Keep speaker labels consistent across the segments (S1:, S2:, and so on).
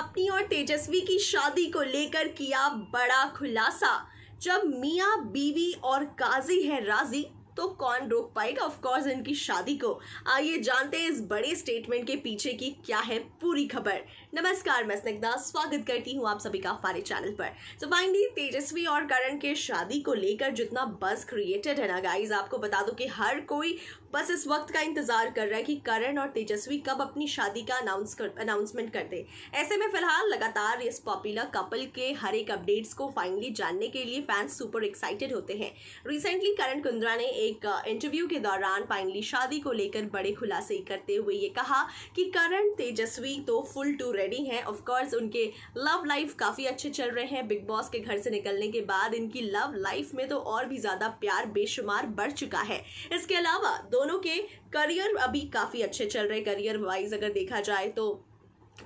S1: अपनी और तेजस्वी की शादी को लेकर किया बड़ा खुलासा जब मियाँ बीवी और काजी है राजी तो कौन रोक पाएगा ऑफ कोर्स इनकी शादी को आइए जानते हैं इस बड़े स्टेटमेंट के पीछे की क्या है पूरी खबर नमस्कार मैं स्निग्धा स्वागत करती हूं आप सभी का हमारे चैनल पर तो फाइनली तेजस्वी और करण के शादी को लेकर जितना बस क्रिएटेड है ना गाइज आपको बता दो कि हर कोई बस इस वक्त का इंतजार कर रहा है कि करण और तेजस्वी कब अपनी शादी का अनाउंस कर अनाउंसमेंट कर दे ऐसे में फिलहाल लगातार इस पॉपुलर कपल के हर एक अपडेट्स को फाइनली जानने के लिए फैंस सुपर एक्साइटेड होते हैं रिसेंटली करण कुंद्रा ने एक इंटरव्यू के दौरान फाइनली शादी को लेकर बड़े खुलासे करते हुए ये कहा कि करण तेजस्वी तो फुल टू रेडी हैं ऑफकोर्स उनके लव लाइफ काफ़ी अच्छे चल रहे हैं बिग बॉस के घर से निकलने के बाद इनकी लव लाइफ में तो और भी ज़्यादा प्यार बेशुमार बढ़ चुका है इसके अलावा दोनों के करियर अभी काफ़ी अच्छे चल रहे करियर वाइज अगर देखा जाए तो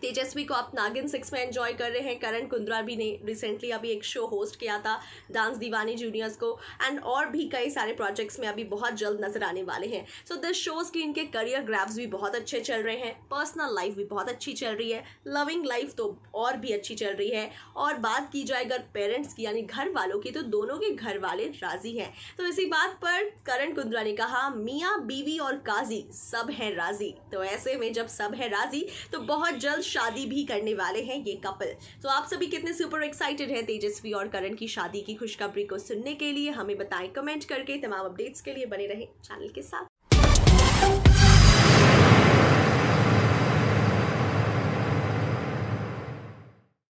S1: तेजस्वी को आप नागिन सिक्स में एंजॉय कर रहे हैं करण कुंद्रा भी ने रिसेंटली अभी एक शो होस्ट किया था डांस दीवानी जूनियर्स को एंड और भी कई सारे प्रोजेक्ट्स में अभी बहुत जल्द नजर आने वाले हैं सो दिस शोज़ की इनके करियर ग्राफ्स भी बहुत अच्छे चल रहे हैं पर्सनल लाइफ भी बहुत अच्छी चल रही है लविंग लाइफ तो और भी अच्छी चल रही है और बात की जाए अगर पेरेंट्स की यानी घर वालों की तो दोनों के घर वाले राजी हैं तो इसी बात पर करण कुंद्रा ने कहा मियाँ बीवी और काजी सब हैं राजी तो ऐसे में जब सब है राजी तो बहुत जल्द जल्द शादी भी करने वाले हैं ये कपल तो आप सभी कितने सुपर एक्साइटेड हैं तेजस्वी और करण की शादी की खुशखबरी को सुनने के लिए हमें बताएं कमेंट करके तमाम अपडेट्स के लिए बने रहें चैनल के साथ